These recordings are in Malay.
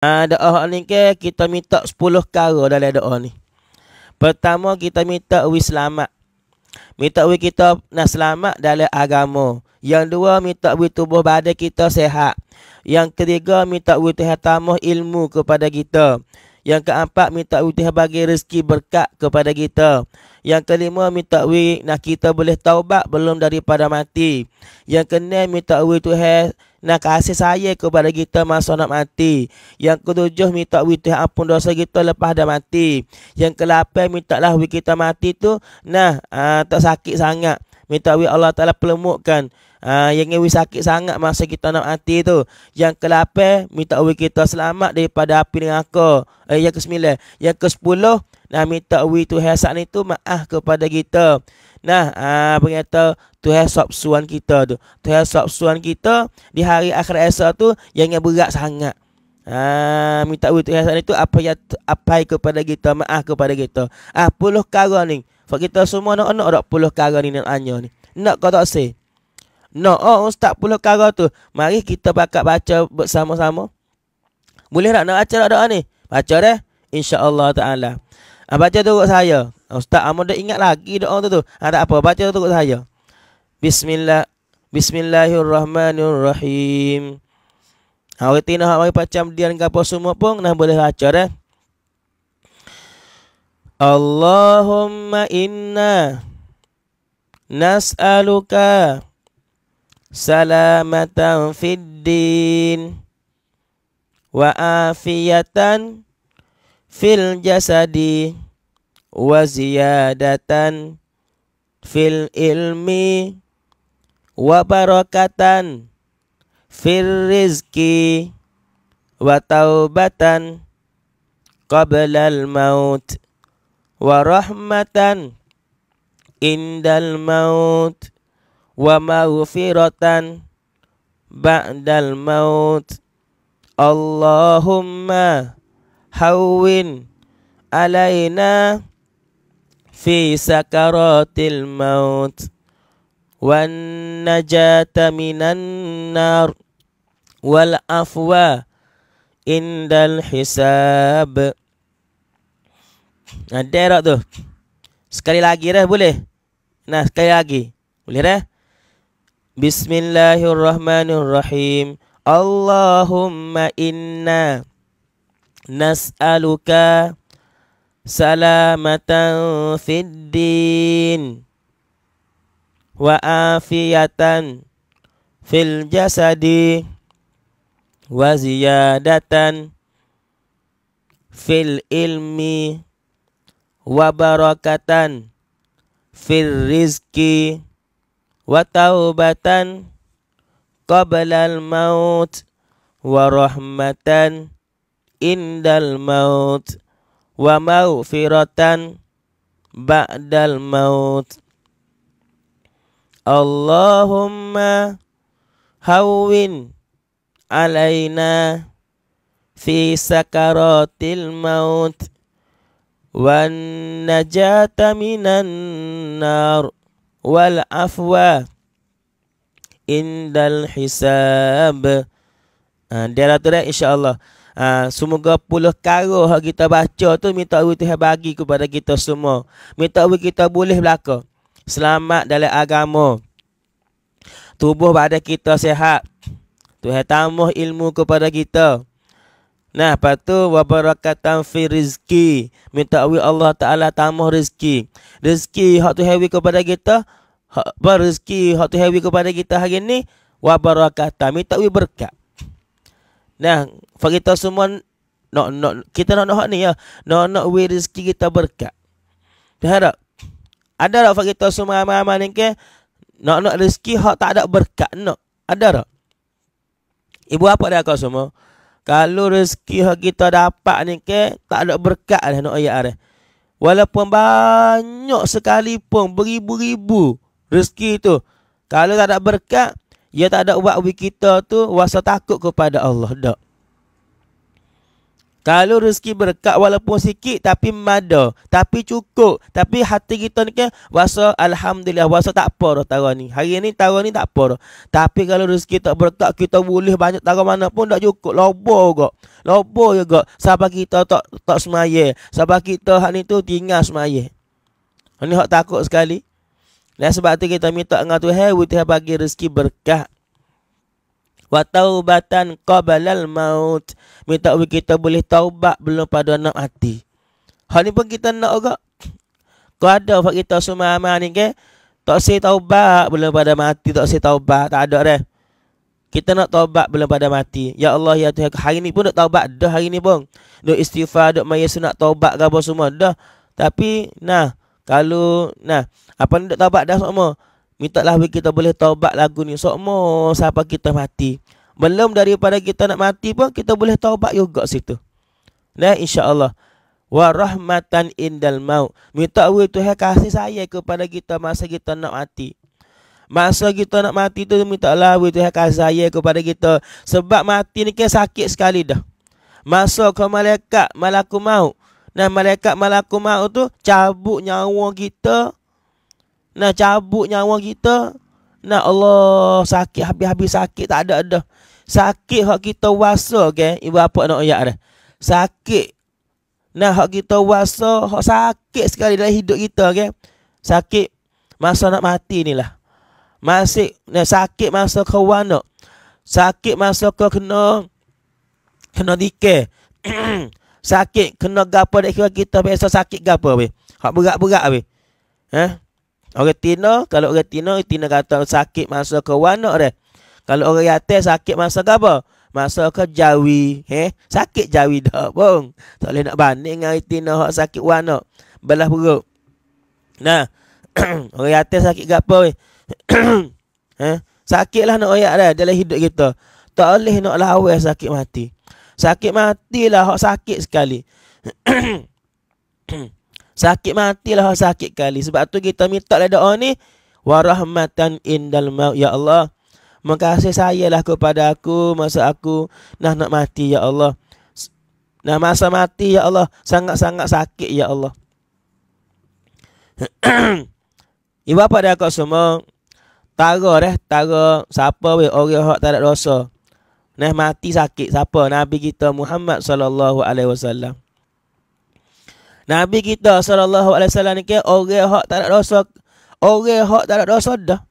Uh, doa ni ke kita minta 10 perkara dalam doa ni. Pertama kita minta wi selamat. Minta wi kita nak selamat dalam agama. Yang dua minta wi tubuh badan kita sehat. Yang ketiga minta wi Tuhan tambah ilmu kepada kita. Yang keempat minta wi Tuhan bagi rezeki berkat kepada kita. Yang kelima minta wi nak kita boleh taubat belum daripada mati. Yang keenam minta wi Tuhan Nah kasih saya kepada kita masa nak mati. Yang ketujuh minta witih ampun dosa kita lepas dah mati. Yang kelapai minta lah kita mati tu. Nah, uh, tak sakit sangat. Minta wih Allah Ta'ala pelemukkan. Uh, ah, yang ini sakit sangat masa kita nak mati tu. Yang kelapai minta kita selamat daripada api dengan aku. Eh, yang ke sembilan. Yang ke sepuluh. Nah minta takwi Tuhan saat ni tu maaf kepada kita. Nah, ah apa kata Tuhan sop suan kita tu. Tuhan sop suan kita di hari akhir esok tu yang berat sangat. Ah minta takwi Tuhan saat ni tu apa yang apa kepada kita maah kepada kita. Ah puluh kara ni. Sebab kita semua nak nak dak puluh kara ni nak anya ni. Nak kau tak say. No, oh, ustaz puluh kara tu. Mari kita bakat baca bersama-sama. Boleh tak nak baca tak doa ni? Baca deh. InsyaAllah ta'ala. Ha, baca tu saya. Ustaz Amun dah ingat lagi doa tu tu. Ha, tak apa, baca tu saya. Bismillah. Bismillahirrahmanirrahim. Ha, orang tina hak macam dia dengan apa semua pun nah boleh baca dah. Allahumma inna nas'aluka salamatan fid din wa afiyatan fil jasadi wa ziyadatan fil ilmi wa barakatan fil rizki wa taubatan qabla al maut wa rahmatan indal maut wa maghfiratan ba'dal maut Allahumma hawin alaina fi sakaratil maut wan najata minan nar wal afwa indal hisab nah tu sekali lagi dah boleh nah sekali lagi boleh dah Bismillahirrahmanirrahim Allahumma inna nas'aluka salamatan fid din wa afiyatan fil jasadi wa ziyadatan fil ilmi wa barakatan fil rizki wa taubatan qabla al maut wa rahmatan indal maut wa maufiratan ba'dal maut Allahumma hawwin alaina fi sakaratil maut wan najata minan nar wal afwa indal hisab uh, dia rata insyaallah Ha, semoga puluh karuh kita baca tu minta Allah Tuhan bagi kepada kita semua. Minta Allah kita boleh belaka. Selamat dalam agama. Tubuh badan kita sehat. Tuhan tamuh ilmu kepada kita. Nah, patu tu wabarakatan fi rizki. Minta Allah Ta'ala tamuh rizki. Rizki hak tu hewi kepada kita. Ha, rizki hak tu hewi kepada kita hari ni. Wabarakatan. Minta berkat. Nah, bagi kita semua nak nak kita nak nak ni ya. Nak nak we rezeki kita berkat. Dah ada Ada tak bagi kita semua amal-amal ni ke? Nak nak rezeki hak tak ada berkat nak. Ada tak? Ibu apa dah kau semua? Kalau rezeki hak kita dapat ni ke, tak ada berkat dah nak ayat dah. Walaupun banyak sekalipun beribu-ribu rezeki tu. Kalau tak ada berkat, ia tak ada buat kita tu rasa takut kepada Allah dak. Kalau rezeki berkat walaupun sikit tapi mada, tapi cukup, tapi hati kita ni kan rasa alhamdulillah, rasa tak apa dah tahun ni. Hari ni tahun ni tak apa dah. Tapi kalau rezeki tak berkat kita boleh banyak tahun mana pun tak cukup, lobo juga. Lobo juga sebab kita tak tak semaya, sebab kita hari ni tu tinggal semaya. Ini hak takut sekali. Nah sebab tu kita minta dengan Tuhan Tuhan bagi rezeki berkah Wa taubatan qabalal maut Minta kita boleh taubat Belum pada nak mati Hal ni pun kita nak juga Kau ada buat kita semua aman ni ke Tak si taubat Belum pada mati Tak si taubat Tak ada dah kita nak taubat belum pada mati. Ya Allah, ya Tuhan. Hari ni pun nak taubat. Dah hari ni pun. Duk istighfar, duk maya sunat taubat ke semua. Dah. Tapi, nah. Kalau nah, apa nak taubat dah sokmo. Minta lah kita boleh taubat lagu ni sokmo siapa kita mati. Belum daripada kita nak mati pun kita boleh taubat juga situ. Nah, insya-Allah wa rahmatan indal maut. Minta we Tuhan kasih saya kepada kita masa kita nak mati. Masa kita nak mati tu minta lah we Tuhan kasih saya kepada kita sebab mati ni kan sakit sekali dah. Masa ke malaikat malaku maut dan malaikat malaku maut tu cabut nyawa kita. Nah cabut nyawa kita. Nah Allah sakit habis-habis sakit tak ada dah. Sakit hak kita wasa ke okay? ibu apa nak ayat dah. Sakit. Nah hak kita wasa, hak sakit sekali dalam hidup kita ke. Okay? Sakit masa nak mati inilah. Masih nah, sakit masa ke Sakit masa ke kena kena dike. sakit kena gapo dak kira kita biasa sakit gapo we. Hak berat-berat weh. Eh. Orang tina, kalau orang tina, tina kata sakit masa ke warna re. Kalau orang yate sakit masa ke apa? Masa ke jawi. Eh? Sakit jawi dah bong. Tak boleh nak banding dengan tina orang sakit warna. Belah perut. Nah. orang yate sakit ke apa? eh? Sakitlah nak oyak dah dalam hidup kita. Tak boleh nak lawas sakit mati. Sakit matilah hak sakit sekali. sakit matilah hak sakit sekali. Sebab tu kita minta lah doa ni. Warahmatan indal maut. Ya Allah. Mengkasih sayalah kepada aku masa aku nak nak mati ya Allah. Nah masa mati ya Allah sangat-sangat sakit ya Allah. Ibu bapa dah kau semua. Tara eh, tara siapa weh orang hak tak ada dosa. Nah mati sakit siapa? Nabi kita Muhammad sallallahu alaihi wasallam. Nabi kita sallallahu alaihi wasallam ni ke orang hak tak ada dosa. Orang hak tak ada dosa dah.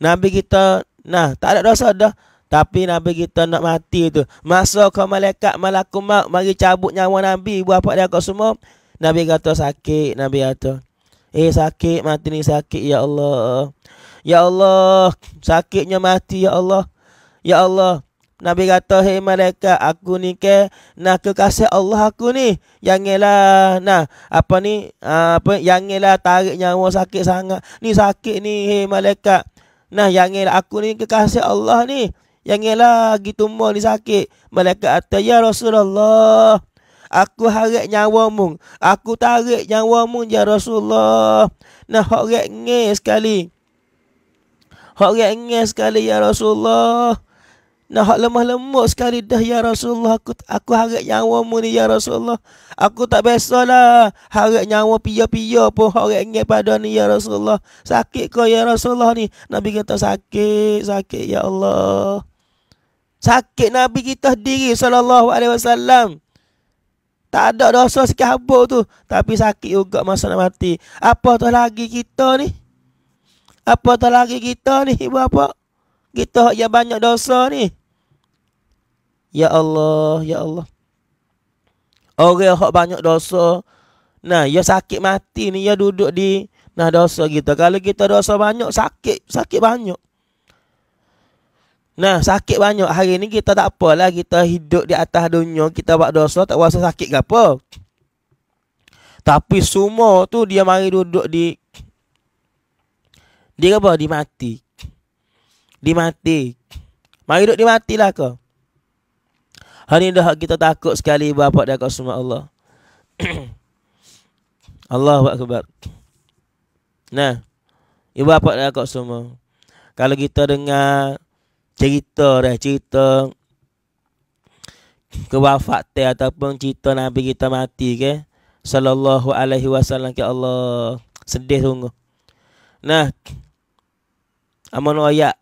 Nabi kita nah tak ada dosa dah. Tapi Nabi kita nak mati tu. Masa ke malaikat malaku mak mari cabut nyawa Nabi buat apa dia kat semua. Nabi kata sakit, Nabi kata. Eh sakit mati ni sakit ya Allah. Ya Allah, sakitnya mati ya Allah. Ya Allah, Nabi kata, hei mereka, aku ni ke, nak kekasih Allah aku ni, yang nah, apa ni, ah, apa, yang tarik nyawa sakit sangat, ni sakit ni, hei mereka, nah, yang aku ni kekasih Allah ni, yang gitu mau ni sakit, mereka kata, ya Rasulullah, Aku harap nyawa mu. Aku tarik nyawa mu ya Rasulullah. Nah, harap ngeh sekali. Harap ngeh sekali ya Rasulullah. Nah lemah lemah sekali dah ya Rasulullah aku aku harap nyawa mu ni ya Rasulullah. Aku tak biasalah harap nyawa pia-pia pun harap ngai pada ni ya Rasulullah. Sakit kau ya Rasulullah ni. Nabi kata sakit, sakit ya Allah. Sakit Nabi kita diri sallallahu alaihi wasallam. Tak ada dosa sikit habuk tu tapi sakit juga masa nak mati. Apa tu lagi kita ni? Apa tu lagi kita ni ibu bapa? kita yang banyak dosa ni Ya Allah, ya Allah. Orang hok banyak dosa. Nah, ya sakit mati ni ya duduk di nah dosa kita. Kalau kita dosa banyak sakit, sakit banyak. Nah, sakit banyak hari ni kita tak apalah kita hidup di atas dunia, kita buat dosa tak rasa sakit ke apa. Tapi semua tu dia mari duduk di dia apa? Di mati. Di mati. Mari duduk di matilah kau. Hari ini dah kita takut sekali bapa dah kau semua Allah. Allahu akbar. Nah. Ibu bapa dia kau semua. Kalau kita dengar cerita dah cerita kewafatan ataupun cerita Nabi kita mati ke sallallahu alaihi wasallam ke Allah sedih sungguh. Nah. Amun ayat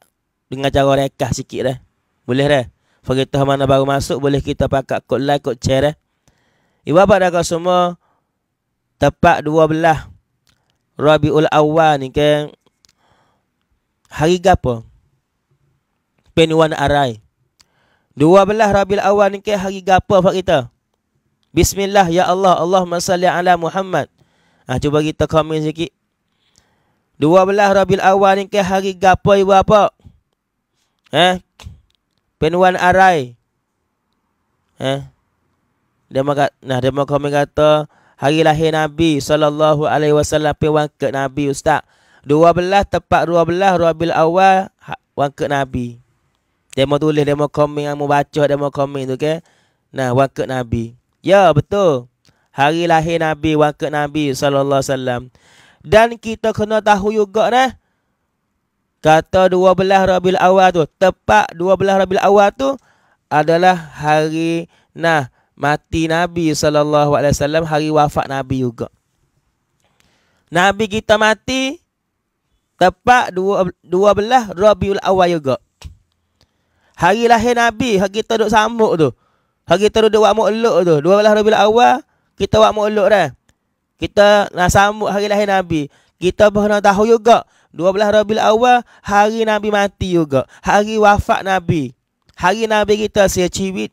dengan cara rekah sikit dah. Boleh dah. Fakitah mana baru masuk boleh kita pakai kot lain, kot cer eh. Ibu dah kau semua tepat dua belah. Rabiul Awal ni ke kan? Hari gapo? Penuan Arai. Dua belah Rabiul Awal ni ke kan? hari gapo Pak Bismillah ya Allah Allah salli ala Muhammad. Ah cuba kita komen sikit. Dua belah Rabiul Awal ni ke kan? hari gapo ibu apa? Eh? Penuan Arai. Eh. Dia maka nah dia maka kata hari lahir Nabi sallallahu alaihi wasallam penuan ke Nabi ustaz. 12 tepat 12 Rabiul Awal ha, wan ke Nabi. Dia mau tulis dia mau komen yang mau baca dia mau komen tu okay? Nah wan ke Nabi. Ya betul. Hari lahir Nabi wan ke Nabi sallallahu alaihi wasallam. Dan kita kena tahu juga nah. Eh? Kata 12 Rabiul Awal tu, tepat 12 Rabiul Awal tu adalah hari nah mati Nabi saw. hari wafat Nabi juga. Nabi kita mati tepat 12 Rabiul Awal juga. Hari lahir Nabi, hari kita duduk sambut tu. Hari kita duduk buat mukluk tu, 12 Rabiul Awal kita buat mukluk dah. Kita nak sambut hari lahir Nabi. Kita pernah tahu juga 12 Rabiul Awal hari Nabi mati juga. Hari wafat Nabi. Hari Nabi kita saya ciwit.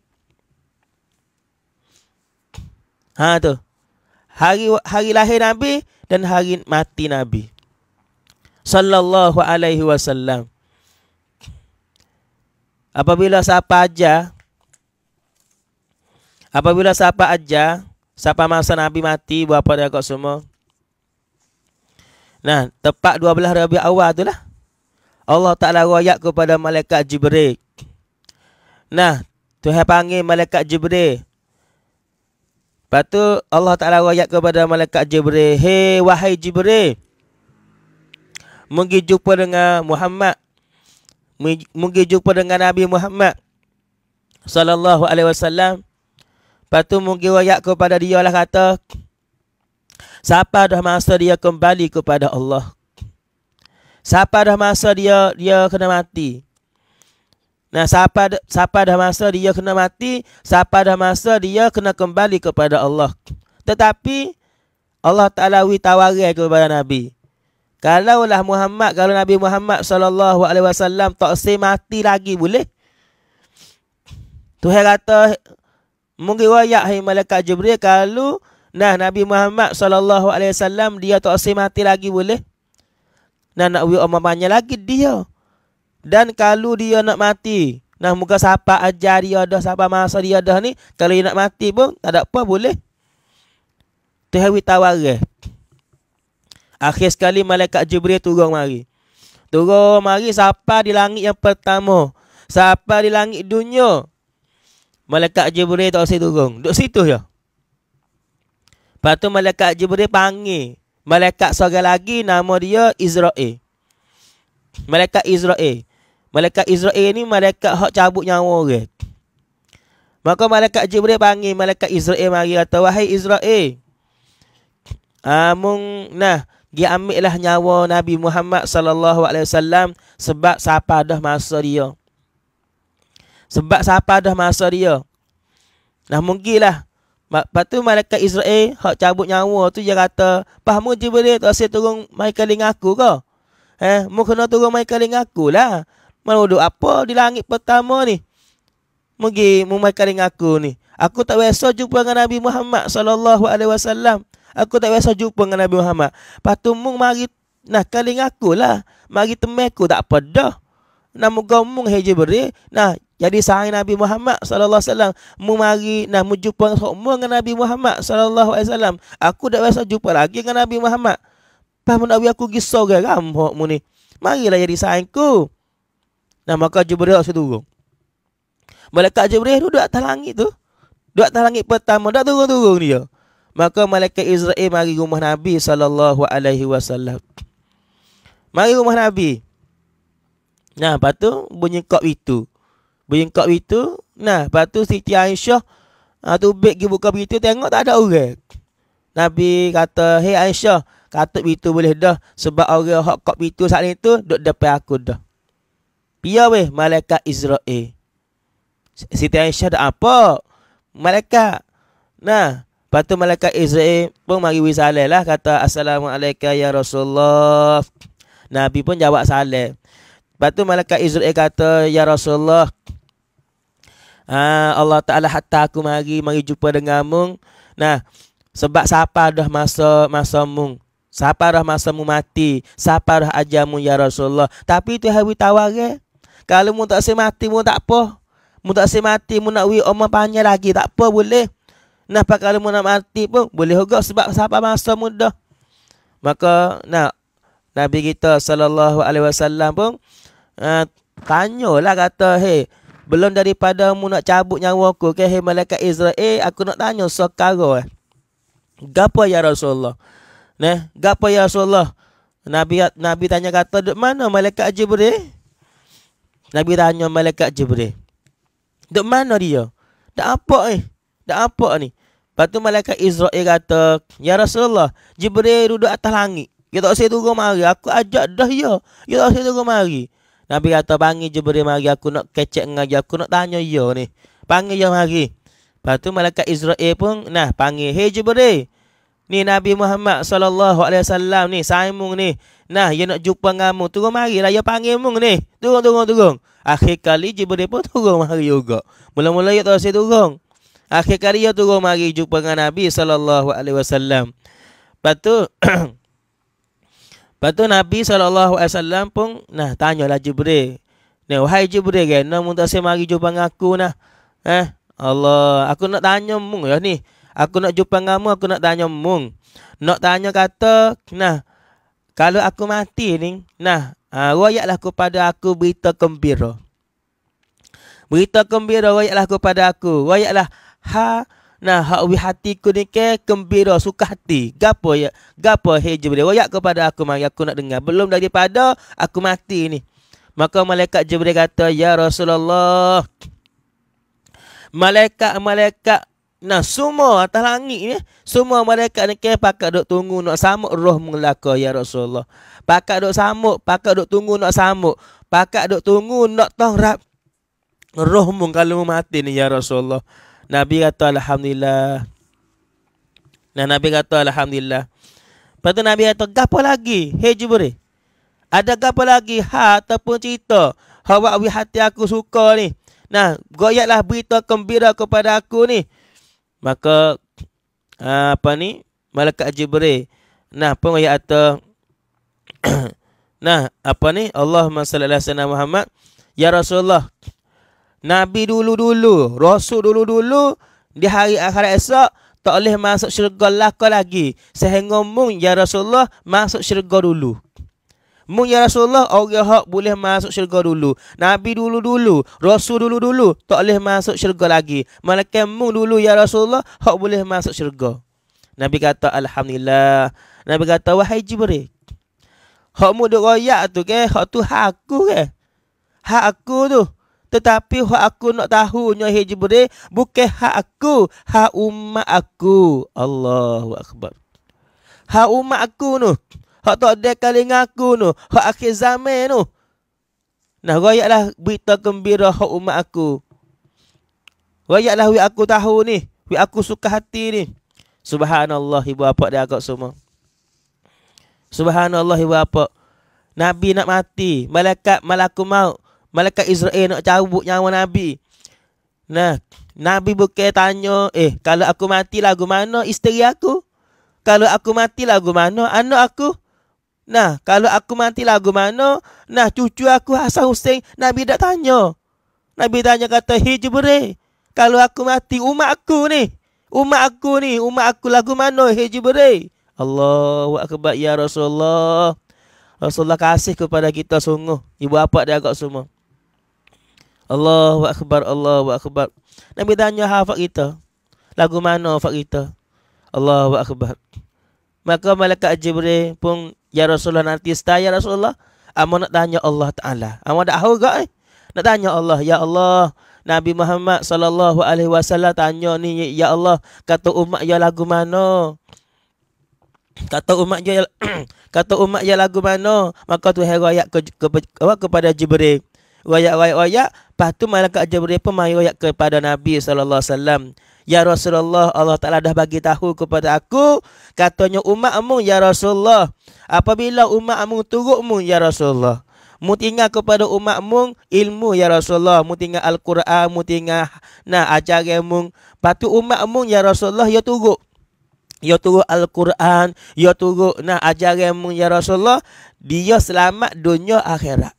Ha tu. Hari hari lahir Nabi dan hari mati Nabi. Sallallahu alaihi wasallam. Apabila siapa aja Apabila siapa aja Siapa masa Nabi mati Berapa dia kok semua Nah, tepat 12 Rabi awal tu lah. Allah Ta'ala royak kepada Malaikat Jibril. Nah, Tuhan panggil Malaikat Jibril. Lepas tu Allah Ta'ala royak kepada Malaikat Jibril. Hei, wahai Jibril. Mungkin jumpa dengan Muhammad. Mungkin jumpa dengan Nabi Muhammad. Sallallahu alaihi wasallam. Lepas tu mungkin royak kepada dia lah kata. Siapa dah masa dia kembali kepada Allah? Siapa dah masa dia dia kena mati? Nah, siapa siapa dah masa dia kena mati, siapa dah masa dia kena kembali kepada Allah. Tetapi Allah Taala wi tawarai kepada Nabi. Kalaulah Muhammad, kalau Nabi Muhammad sallallahu alaihi wasallam tak si mati lagi boleh? Tuhan kata mungkin wayak hai malaikat Jibril kalau Nah Nabi Muhammad sallallahu alaihi wasallam dia tak sempat mati lagi boleh. Nah nak wi umur banyak lagi dia. Dan kalau dia nak mati, nah muka siapa ajar dia dah siapa masa dia dah ni, kalau dia nak mati pun tak ada apa boleh. Tuhan tawar Akhir sekali malaikat Jibril turun mari. Turun mari siapa di langit yang pertama? Siapa di langit dunia? Malaikat Jibril tak usah turun. Duduk situ je. Ya? Lepas tu malaikat Jibril panggil malaikat seorang lagi nama dia Izrail. Malaikat Izrail. Malaikat Izrail ni malaikat hak cabut nyawa orang. Maka malaikat Jibril panggil malaikat Izrail mari kata wahai Izrail. Amung ah, nah dia ambillah nyawa Nabi Muhammad sallallahu alaihi wasallam sebab siapa dah masa dia. Sebab siapa dah masa dia. Nah mungkinlah Lepas tu malaikat Israel hak cabut nyawa tu dia kata, "Pah mu Jibril tak sel turun mai keling aku ke?" Eh, mu kena turun mai keling aku lah. Mau duduk apa di langit pertama ni? Mugi mu mai keling aku ni. Aku tak biasa jumpa dengan Nabi Muhammad sallallahu alaihi wasallam. Aku tak biasa jumpa dengan Nabi Muhammad. Lepas tu mu mari nah keling aku lah. Mari temeku tak apa dah. kau mung hei Jibril. Nah, jadi sang Nabi Muhammad sallallahu alaihi wasallam memari nak menjumpa semua dengan Nabi Muhammad sallallahu alaihi wasallam. Aku dah biasa jumpa lagi dengan Nabi Muhammad. Pas mun aku gi sorang ramah mu ni. Marilah jadi saingku. Nah maka Jibril seturung. Malaikat Jibril duduk atas langit tu. Duduk atas langit pertama dah turun-turun dia. Maka malaikat Israel mari rumah Nabi sallallahu alaihi wasallam. Mari rumah Nabi. Nah, patu bunyi kok itu. Bingkak itu Nah, lepas tu Siti Aisyah uh, ah, Tubik pergi buka berita Tengok tak ada orang Nabi kata Hei Aisyah Kata itu boleh dah Sebab orang hak kop itu saat itu Duduk depan aku dah Biar weh Malaikat Israel Siti Aisyah dah apa Malaikat Nah Lepas tu Malaikat Israel pun mari wisalai lah Kata Assalamualaikum Ya Rasulullah Nabi pun jawab salam Lepas tu Malaikat Israel kata Ya Rasulullah ha, Allah Ta'ala hatta aku mari Mari jumpa dengan mung Nah Sebab siapa dah masa Masa mung Siapa dah masa mu mati Siapa dah ajar mu ya Rasulullah Tapi itu hari tawar eh? Kalau mu tak si mati mu tak apa Mu tak si mati mu nak wui Omah panjang lagi tak apa boleh Nah kalau mu nak mati pun boleh juga Sebab siapa masa mu dah Maka nah Nabi kita sallallahu alaihi wasallam pun uh, tanyalah kata hey belum daripada mu nak cabut nyawa aku ke hey, malaikat Israel, aku nak tanya sekarang eh. Gapo ya Rasulullah? Neh, gapo ya Rasulullah? Nabi Nabi tanya kata duk mana malaikat Jibril? Nabi tanya malaikat Jibril. Duk mana dia? Tak apa eh. Tak apa ni. Batu tu malaikat Israel kata, "Ya Rasulullah, Jibril duduk atas langit. Kita tak saya turun mari, aku ajak dah ya. Kita tak saya turun mari." Nabi kata panggil Jibril mari aku nak kecek dengan aku nak tanya yo ni. Panggil dia mari. Lepas tu malaikat Israel pun nah panggil hey Jibril. Ni Nabi Muhammad sallallahu alaihi wasallam ni Simon ni. Nah dia nak jumpa dengan mu. Turun mari lah dia panggil mung ni. Turun turun turun. Akhir kali Jibril pun turun mari juga. Mula-mula dia tak sempat turun. Akhir kali dia turun mari jumpa dengan Nabi sallallahu alaihi wasallam. Lepas tu Lepas tu Nabi SAW pun nah tanya tanyalah Jibril. Ni wahai Jibril kan nak mun tak mari jumpa dengan aku nah. Eh Allah, aku nak tanya mung ya ni. Aku nak jumpa kamu, aku nak tanya mung. Nak tanya kata nah kalau aku mati ni nah uh, royaklah kepada aku berita gembira. Berita gembira royaklah kepada aku. Royaklah ha Nah, hak wi hati ku ni ke gembira suka hati. Gapo ya? Gapo hei Jibril royak kepada aku mai aku nak dengar. Belum daripada aku mati ni. Maka malaikat Jibril kata, "Ya Rasulullah." Malaikat-malaikat Nah semua atas langit ni Semua malaikat ni kaya pakat duk tunggu nak samuk roh mengelaka ya Rasulullah Pakat duk samuk, pakat duk tunggu nak samuk Pakat duk tunggu nak tahu rap Roh mung kalau mati ni ya Rasulullah Nabi kata Alhamdulillah. Dan Nabi kata Alhamdulillah. Lepas tu Nabi kata, gapa lagi? Hei Jibri. Ada gapa lagi? Ha, ataupun cerita. Hawa awi hati aku suka ni. Nah, goyaklah berita gembira kepada aku ni. Maka, ah, apa ni? Malaikat Jibri. Nah, pun ayat kata, nah, apa ni? Allahumma salli ala sallam Muhammad. Ya Rasulullah, Nabi dulu-dulu, Rasul dulu-dulu, di hari akhirat esok, tak boleh masuk syurga laka lagi. Sehingga mung ya Rasulullah masuk syurga dulu. Mung ya Rasulullah orang hak boleh masuk syurga dulu. Nabi dulu-dulu, Rasul dulu-dulu tak boleh masuk syurga lagi. Malaikat mung dulu ya Rasulullah hak boleh masuk syurga. Nabi kata alhamdulillah. Nabi kata wahai Jibril. Hak mu duk royak tu ke, hak tu hak aku ke? Hak aku tu. Tetapi hak aku nak tahu nyai Jibril bukan hak aku, hak umat aku. Allahu akbar. Hak umat aku tu. Hak tak ada kali dengan aku tu. Hak akhir zaman tu. Nah, rakyatlah berita gembira hak umat aku. Rakyatlah wi aku tahu ni, wi aku suka hati ni. Subhanallah ibu bapa dia agak semua. Subhanallah ibu bapa. Nabi nak mati, malaikat malaku maut. Malaikat Israel nak cabut nyawa Nabi. Nah, Nabi bukan tanya, eh, kalau aku mati lagu mana isteri aku? Kalau aku mati lagu mana anak aku? Nah, kalau aku mati lagu mana? Nah, cucu aku Hasan Hussein. Nabi tak tanya. Nabi tanya kata, hijabri. Kalau aku mati, umat aku ni. Umat aku ni. Umat aku lagu mana hijabri? Allahu Akbar, ya Rasulullah. Rasulullah kasih kepada kita sungguh. Ibu bapa dia agak semua. Allahu akbar Allahu akbar Nabi tanya hafal kita lagu mana hafal kita Allahu akbar maka malaikat jibril pun ya Rasulullah nanti saya Rasulullah amo nak tanya Allah taala amo dak hau gak eh? nak tanya Allah ya Allah Nabi Muhammad sallallahu alaihi wasallam tanya ni ya Allah kata umat ya lagu mana kata umat ya kata umat ya lagu mana maka tu hai ke, ke, ke, kepada jibril rakyat rakyat rakyat Lepas tu malaikat Jibril pun mayoyak kepada Nabi sallallahu alaihi wasallam. Ya Rasulullah, Allah Taala dah bagi tahu kepada aku, katanya umat mu ya Rasulullah, apabila umat mu turuk mu ya Rasulullah. Mu tinggal kepada umat mu ilmu ya Rasulullah, mu tinggal Al-Quran, mu tinggal nah ajaran mu. Patu umat mu ya Rasulullah ya turuk. Ya turuk Al-Quran, ya turuk nah ajaran mu ya Rasulullah, dia selamat dunia akhirat.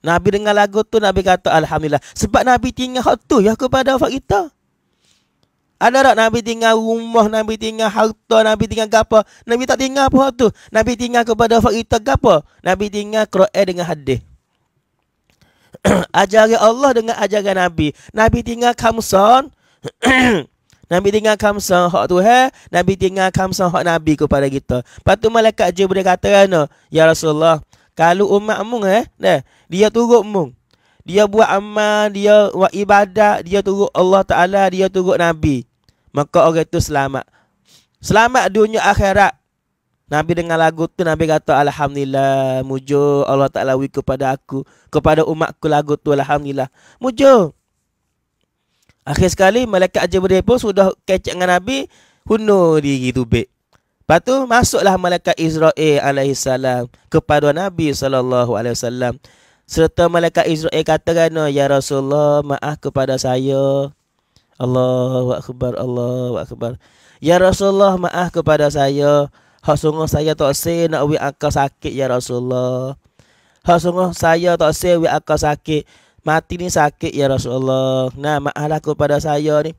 Nabi dengar lagu tu Nabi kata Alhamdulillah Sebab Nabi tinggal waktu ya kepada wafat kita Ada tak Nabi tinggal rumah Nabi tinggal harta Nabi tinggal gapa Nabi tak tinggal apa tu Nabi tinggal kepada wafat kita gapa Nabi tinggal Quran dengan hadis Ajaran Allah dengan ajaran Nabi Nabi tinggal kamsan Nabi tinggal kamsan hak tu he Nabi tinggal kamsan hak Nabi kepada kita Lepas tu malaikat Jibril kata Ya Rasulullah kalau umat mung eh, dah, dia turut mung. Dia buat amal, dia buat ibadat, dia turut Allah Ta'ala, dia turut Nabi. Maka orang itu selamat. Selamat dunia akhirat. Nabi dengan lagu tu Nabi kata alhamdulillah mujo Allah Taala wiku kepada aku kepada umatku lagu tu alhamdulillah mujo Akhir sekali malaikat Jibril pun sudah kecek dengan Nabi hunu di gitu be. Lepas tu masuklah malaikat Israel alaihi salam kepada Nabi sallallahu alaihi wasallam. Serta malaikat Israel katakan, ya Rasulullah maaf kepada saya. Allahu akbar Allahu akbar. Ya Rasulullah maaf kepada saya. Hak sungguh saya tak se nak wi aka sakit ya Rasulullah. Hak sungguh saya tak se wi aka sakit. Mati ni sakit ya Rasulullah. Nah maaflah kepada saya ni.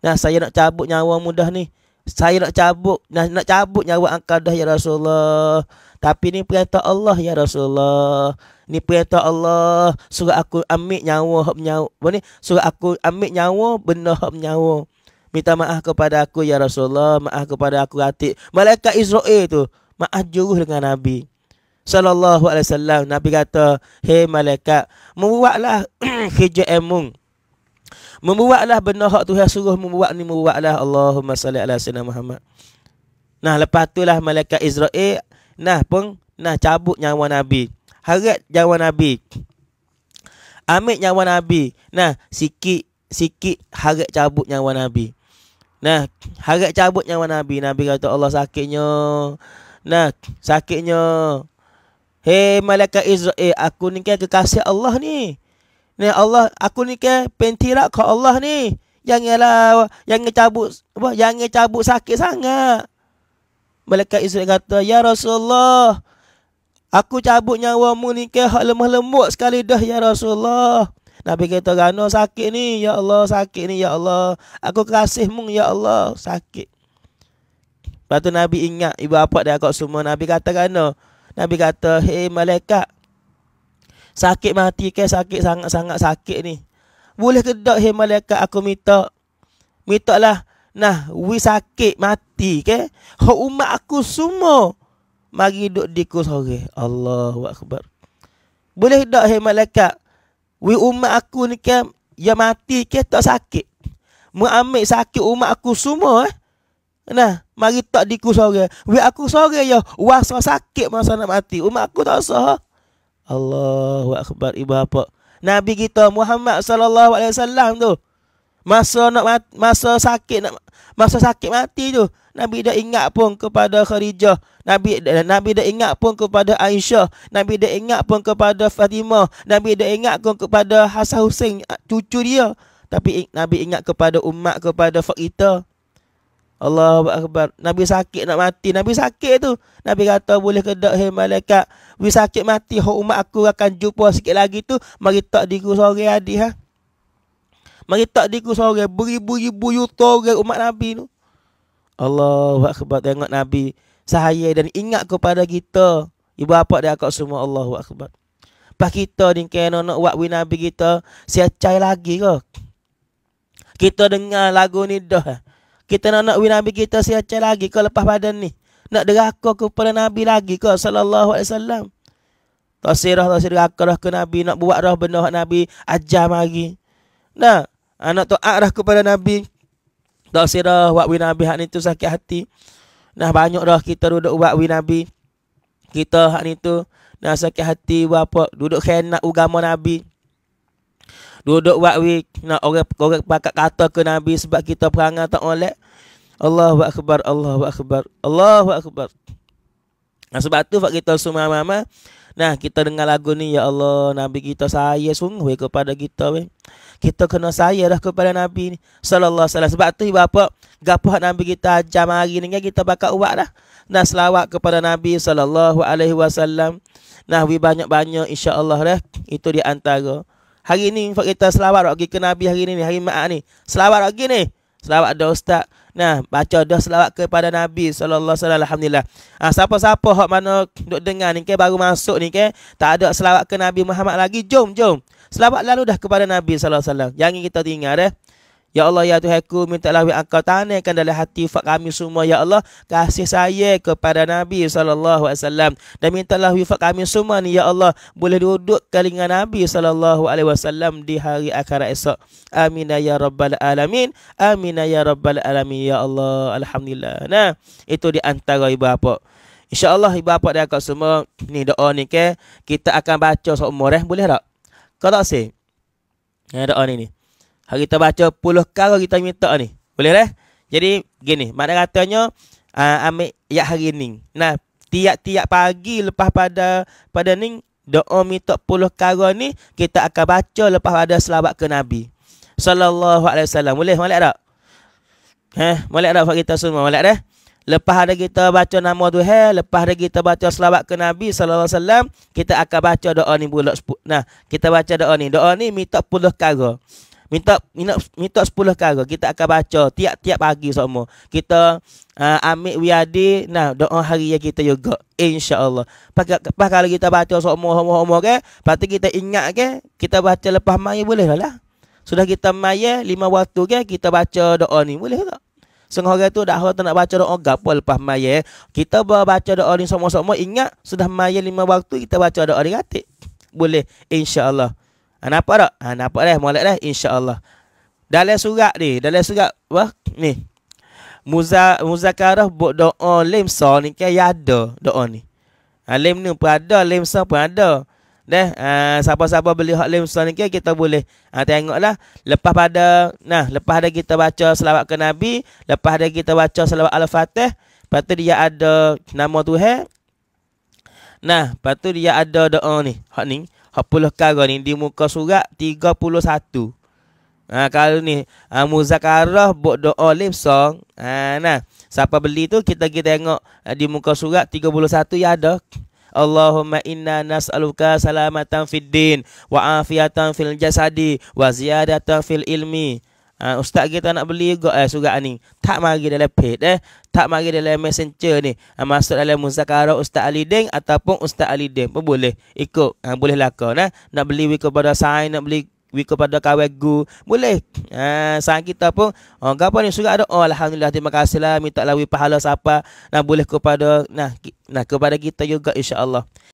Nah saya nak cabut nyawa mudah ni saya nak cabut nak, nak cabut nyawa angkat dah ya Rasulullah. Tapi ni perintah Allah ya Rasulullah. Ni perintah Allah suruh aku ambil nyawa hab nyawa. Apa ni? Suruh aku ambil nyawa benda hab nyawa. Minta maaf kepada aku ya Rasulullah, maaf kepada aku hati. Malaikat Israel tu maaf juruh dengan Nabi. Sallallahu alaihi wasallam Nabi kata, "Hei malaikat, membuatlah kerja emung." membuatlah benda hak Tuhan suruh membuat ni membuatlah Allahumma salli ala sayyidina Muhammad. Nah lepas itulah malaikat Israel nah pun nah cabut nyawa Nabi. Harat nyawa Nabi. Ambil nyawa Nabi. Nah sikit sikit harat cabut nyawa Nabi. Nah harat cabut nyawa Nabi. Nabi kata Allah sakitnya. Nah sakitnya. Hei malaikat Israel aku ni kan kekasih Allah ni. Ni Allah aku ni ke pentirak ke Allah ni. Janganlah jangan cabut apa jangan cabut sakit sangat. Malaikat Israel kata, "Ya Rasulullah, aku cabut nyawa mu ni ke hak lemah lembut sekali dah ya Rasulullah." Nabi kata, "Gano sakit ni, ya Allah, sakit ni ya Allah. Aku kasih mu ya Allah, sakit." Lepas tu Nabi ingat ibu bapa dia kat semua Nabi kata gano. Nabi kata, "Hei malaikat, Sakit mati ke sakit sangat-sangat sakit ni. Boleh ke tak hai malaikat aku minta? Minta lah. Nah, we sakit mati ke? Hak umat aku semua mari duduk di kos sore. Allahu akbar. Boleh tak hai malaikat? We umat aku ni ke ya mati ke tak sakit? Mu ambil sakit umat aku semua eh. Nah, mari tak di kos sore. We aku sore ya, wasa sakit masa nak mati. Umat aku tak sah. Allahu akbar ibu apa? Nabi kita Muhammad sallallahu alaihi wasallam tu masa nak mati, masa sakit nak masa sakit mati tu Nabi dah ingat pun kepada Khadijah. Nabi Nabi dah ingat pun kepada Aisyah. Nabi dah ingat pun kepada Fatimah. Nabi dah ingat pun kepada Hasan Hussein cucu dia. Tapi Nabi ingat kepada umat kepada fakita. kita. Allah Akbar. Nabi sakit nak mati. Nabi sakit tu. Nabi kata boleh ke tak hey, malaikat. Bila sakit mati. Hak umat aku akan jumpa sikit lagi tu. Mari tak diku sore adik. Ha? Mari tak diku sore. Beribu-ibu yuta orang umat Nabi tu. Allah Akbar. Tengok Nabi. Sahaya dan ingat kepada kita. Ibu bapa dia akak semua Allah Akbar. Pak kita ni kena nak buat Nabi kita. Siacai lagi ke? Kita dengar lagu ni dah. Kita nak nak Nabi kita sihat lagi ke lepas badan ni. Nak deraka kepada Nabi lagi ke sallallahu alaihi wasallam. Tasirah tasirah akarah ke Nabi nak buat dah benda hak Nabi ajar mari. Nah, anak ah, tu arah kepada Nabi. Tasirah buat wi Nabi hak ni tu sakit hati. Nah banyak dah kita duduk buat wi Nabi. Kita hak ni tu nah sakit hati buat apa? Duduk khianat agama Nabi. Duduk buat we nak orang orang pakat kata ke Nabi sebab kita perangai tak boleh. Allahu akbar, Allahu akbar. Allahu akbar. Nah, sebab tu fak kita semua mama. Nah, kita dengar lagu ni ya Allah, Nabi kita saya sungguh we kepada kita we. Kita kena saya dah kepada Nabi ni sallallahu alaihi wasallam. Sebab tu ibu apa? Gapah Nabi kita ajar hari ni kan? kita bakal buat dah. Nah, selawat kepada Nabi sallallahu alaihi wasallam. Nah, we banyak-banyak insya-Allah dah. Itu di antara. Hari ni info kita selawat lagi ke Nabi hari ni ni. Hari Ma'at ni. Selawat lagi ni. Selawat ada Ustaz. Nah, baca dah selawat kepada Nabi sallallahu alaihi wasallam. Alhamdulillah. Ah ha, siapa-siapa hok mana duk dengar ni ke baru masuk ni ke, tak ada selawat ke Nabi Muhammad lagi. Jom, jom. Selawat lalu dah kepada Nabi sallallahu alaihi wasallam. Jangan kita tinggal eh. Ya Allah ya Tuhan ku minta lah engkau tanahkan dalam hati fak kami semua ya Allah kasih saya kepada Nabi sallallahu alaihi wasallam dan mintalah lah kami semua ni ya Allah boleh duduk kelingan Nabi sallallahu alaihi wasallam di hari akhir esok. Amin ya rabbal alamin. Amin ya rabbal alamin ya Allah. Alhamdulillah. Nah, itu di antara ibu apa? InsyaAllah ibu bapa dan akak semua ni doa ni ke kita akan baca seumur eh boleh tak? Kau tak sih? Ya doa ni ni. Hari kita baca puluh kali kita minta ni. Boleh dah? Jadi gini, mana katanya uh, ambil ya hari ni. Nah, tiap-tiap pagi lepas pada pada ni doa minta puluh kali ni kita akan baca lepas pada selawat ke Nabi. Sallallahu alaihi wasallam. Boleh molek tak? Heh, molek tak buat kita semua molek dah? Lepas ada kita baca nama Tuhan, lepas ada kita baca selawat ke Nabi sallallahu alaihi kita akan baca doa ni pula. Nah, kita baca doa ni. Doa ni minta puluh kali minta minta minta sepuluh perkara kita akan baca tiap-tiap pagi semua. Kita uh, ambil wiadi nah doa hari harian kita juga insya-Allah. Pas kalau kita baca semua-semua-semua kan, pasti kita ingat kan, kita baca lepas mai boleh lah. Sudah kita maya lima waktu kan kita baca doa ni boleh tak? Sengah hari tu dah tu nak baca doa gapo lepas maya. Eh? Kita baca doa ni semua-semua ingat sudah maya lima waktu kita baca doa ni katik. Boleh insya-Allah. Ha, nampak tak? Ha, nampak dah molek dah insya-Allah. Dalam surat ni, dalam surat Wah, Ni. Muza muzakarah buat doa lim so ni kan ya ada doa ni. Ha, lim ni pun ada, lim so pun ada. Dah, ha, siapa-siapa beli hak lim so ni kan kita boleh ha, tengoklah lepas pada nah, lepas ada kita baca selawat ke nabi, lepas ada kita baca selawat al-Fatih, lepas tu dia ada nama Tuhan. Nah, lepas tu dia ada doa ni, hak ni. Hapuluh kara ni Di muka surat satu. ha, Kalau ni ha, Muzakarah Buk doa song. ha, Nah Siapa beli tu Kita pergi tengok ha, Di muka surat satu Ya ada Allahumma inna nas'aluka salamatan fid din Wa afiatan fil jasadi Wa ziyadatan fil ilmi Uh, ustaz kita nak beli juga eh, surat ni. Tak mari dalam paid eh. Tak mari dalam messenger ni. Uh, masuk dalam muzakarah Ustaz Ali Deng ataupun Ustaz Ali Deng pun boleh. Ikut. Uh, boleh lakon eh. Nak beli wiko pada sign, nak beli wiko pada kawai gu. Boleh. Uh, sign kita pun. Oh, uh, apa ni surat ada? Oh, Alhamdulillah. Terima kasih lah. Minta lawi pahala siapa. nak boleh kepada nak nah kepada kita juga insyaAllah.